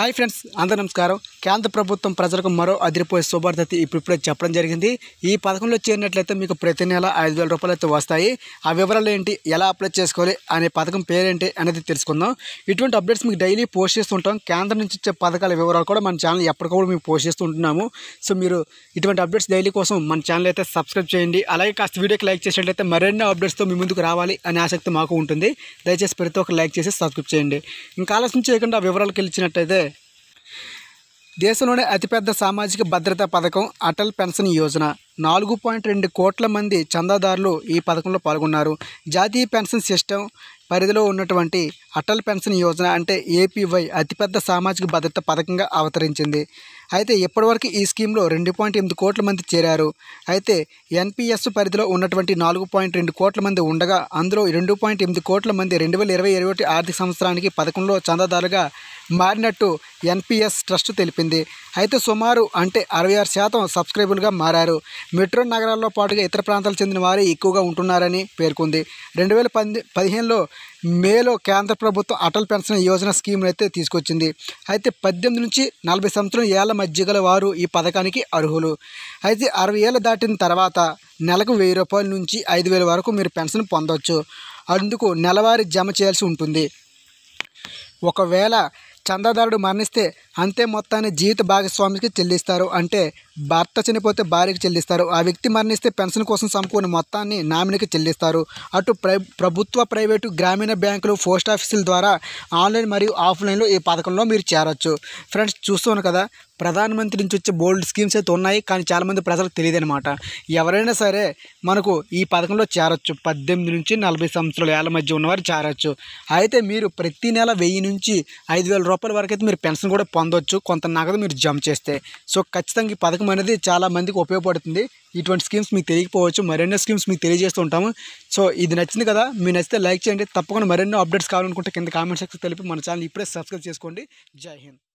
hi friends అందరూ నమస్కారం కేంద్ర ప్రభుత్వం ప్రజలకు మరో అదిరిపోయే శుభార్త ఇప్పుడు ఇప్పుడిప్పుడే చెప్పడం జరిగింది ఈ పథకంలో చేరినట్లయితే మీకు ప్రతి నెల ఐదు వేల రూపాయలు అయితే వస్తాయి ఆ వివరాలు ఏంటి ఎలా అప్లై చేసుకోవాలి అనే పథకం పేరేంటి అనేది తెలుసుకుందాం ఇటువంటి అప్డేట్స్ మీకు డైలీ పోస్ట్ చేస్తుంటాం కేంద్రం నుంచి వచ్చే పథకాల వివరాలు కూడా మన ఛానల్ ఎప్పటికప్పుడు మేము పోస్ట్ చేస్తుంటున్నాము సో మీరు ఇటువంటి అప్డేట్స్ డైలీ కోసం మన ఛానల్ అయితే సబ్స్క్రైబ్ చేయండి అలాగే కాస్త వీడియోకి లైక్ చేసినట్లయితే మరెన్నో అప్డేట్స్తో మీ ముందుకు రావాలి అనే ఆసక్తి మాకు ఉంటుంది దయచేసి ప్రతి ఒక్కరు లైక్ చేసి సబ్స్క్రైబ్ చేయండి ఇంకా ఆలోచించి చేయకుండా వివరాలకు వెళ్ళినట్లయితే దేశంలోనే అతిపెద్ద సామాజిక భద్రత పథకం అటల్ పెన్షన్ యోజన నాలుగు పాయింట్ రెండు కోట్ల మంది చందాదారులు ఈ పథకంలో పాల్గొన్నారు జాతీయ పెన్షన్ సిస్టమ్ పరిధిలో ఉన్నటువంటి అటల్ పెన్షన్ యోజన అంటే ఏపీవై అతిపెద్ద సామాజిక భద్రతా పథకంగా అవతరించింది అయితే ఇప్పటివరకు ఈ స్కీమ్లో రెండు పాయింట్ ఎనిమిది కోట్ల మంది చేరారు అయితే ఎన్పిఎస్ పరిధిలో ఉన్నటువంటి నాలుగు పాయింట్ రెండు కోట్ల మంది ఉండగా అందులో రెండు పాయింట్ ఎనిమిది కోట్ల మంది రెండు వేల ఇరవై ఇరవై ఒకటి ఆర్థిక సంవత్సరానికి పథకంలో చందాదారుగా మారినట్టు ఎన్పిఎస్ ట్రస్ట్ తెలిపింది అయితే సుమారు అంటే అరవై ఆరు శాతం సబ్స్క్రైబులుగా మారారు మెట్రో నగరాల్లో పాటుగా ఇతర ప్రాంతాలకు చెందిన వారే ఎక్కువగా ఉంటున్నారని పేర్కొంది రెండు వేల పంది పదిహేనులో మేలో కేంద్ర ప్రభుత్వం అటల్ పెన్షన్ యోజన స్కీమ్ను అయితే తీసుకొచ్చింది అయితే పద్దెనిమిది నుంచి నలభై సంవత్సరం ఏళ్ల మధ్య గల వారు ఈ పథకానికి అర్హులు అయితే అరవై ఏళ్ళ దాటిన తర్వాత నెలకు వెయ్యి రూపాయల నుంచి ఐదు వేల వరకు మీరు పెన్షన్ పొందవచ్చు అందుకు నెలవారీ జమ చేయాల్సి ఉంటుంది ఒకవేళ చందాదారుడు మరణిస్తే అంతే మొత్తాన్ని జీవిత భాగస్వామికి చెల్లిస్తారు అంటే భర్త చనిపోతే భార్యకి చెల్లిస్తారు ఆ వ్యక్తి మరణిస్తే పెన్షన్ కోసం సమకూరిన మొత్తాన్ని నామినీకి చెల్లిస్తారు అటు ప్రభుత్వ ప్రైవేటు గ్రామీణ బ్యాంకులు పోస్ట్ ఆఫీసుల ద్వారా ఆన్లైన్ మరియు ఆఫ్లైన్లో ఈ పథకంలో మీరు చేరొచ్చు ఫ్రెండ్స్ చూస్తున్నాను కదా ప్రధానమంత్రి నుంచి వచ్చే బోల్డ్ స్కీమ్స్ అయితే ఉన్నాయి కానీ చాలామంది ప్రజలకు తెలియదు అనమాట ఎవరైనా సరే మనకు ఈ పథకంలో చేరొచ్చు పద్దెనిమిది నుంచి నలభై సంవత్సరాల ఏళ్ళ మధ్య ఉన్నవారు చేరొచ్చు అయితే మీరు ప్రతి నెల వెయ్యి నుంచి ఐదు వేల రూపాయల వరకు అయితే మీరు పెన్షన్ కూడా పొందొచ్చు కొంత నగదు మీరు జమ చేస్తే సో ఖచ్చితంగా ఈ పథకం పథకం అనేది చాలా మందికి ఉపయోగపడుతుంది ఇటువంటి స్కీమ్స్ మీకు తెలియకపోవచ్చు మరెన్నో స్కీమ్స్ మీకు తెలియజేస్తూ ఉంటాము సో ఇది నచ్చింది కదా మీ నచ్చితే లైక్ చేయండి తప్పకుండా మరెన్నో అప్డేట్స్ కావాలనుకుంటే కింద కామెంట్ సెక్షన్ తెలిపి మన ఛానల్ ఇప్పుడే సబ్స్క్రైబ్ చేసుకోండి జై హింద్